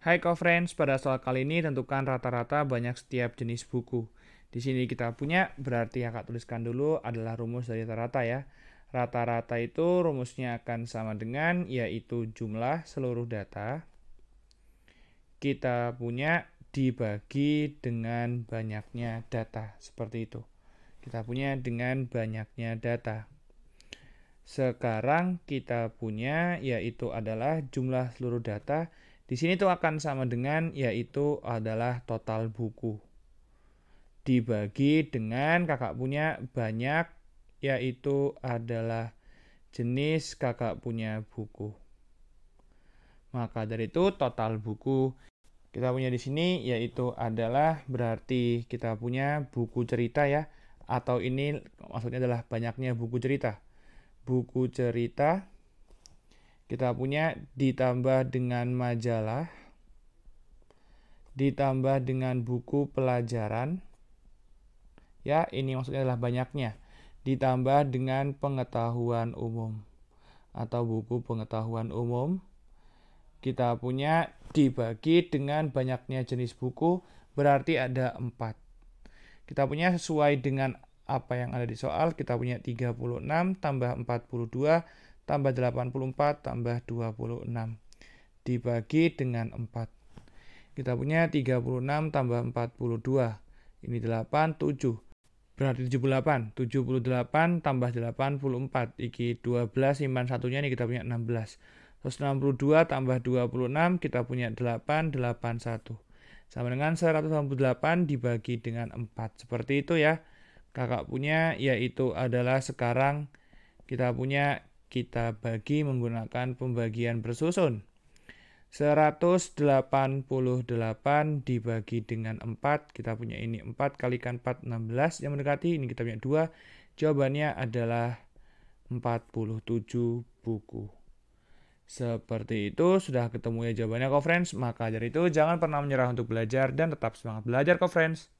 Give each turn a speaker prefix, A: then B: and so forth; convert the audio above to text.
A: Hai co-friends, pada soal kali ini tentukan rata-rata banyak setiap jenis buku. Di sini kita punya, berarti yang Kak tuliskan dulu adalah rumus dari rata-rata ya. Rata-rata itu rumusnya akan sama dengan yaitu jumlah seluruh data kita punya dibagi dengan banyaknya data seperti itu. Kita punya dengan banyaknya data. Sekarang kita punya yaitu adalah jumlah seluruh data di sini itu akan sama dengan yaitu adalah total buku. Dibagi dengan kakak punya banyak yaitu adalah jenis kakak punya buku. Maka dari itu total buku kita punya di sini yaitu adalah berarti kita punya buku cerita ya atau ini maksudnya adalah banyaknya buku cerita. Buku cerita kita punya ditambah dengan majalah, ditambah dengan buku pelajaran. Ya, ini maksudnya adalah banyaknya. Ditambah dengan pengetahuan umum atau buku pengetahuan umum. Kita punya dibagi dengan banyaknya jenis buku, berarti ada empat. Kita punya sesuai dengan apa yang ada di soal, kita punya 36 tambah 42 tambah 84 tambah 26 dibagi dengan 4. Kita punya 36 tambah 42. Ini 8, 7. Berarti 78. 78 tambah 84. Iki 12, simpan satunya ini kita punya 16. Terus 62 tambah 26 kita punya 8, 81. Sama dengan 188 dibagi dengan 4. Seperti itu ya. Kakak punya yaitu adalah sekarang kita punya kita bagi menggunakan pembagian bersusun. 188 dibagi dengan 4, kita punya ini 4 kalikan 4, 16 yang mendekati, ini kita punya 2, jawabannya adalah 47 buku. Seperti itu, sudah ketemu ya jawabannya, co-friends. Maka dari itu, jangan pernah menyerah untuk belajar dan tetap semangat belajar, co-friends.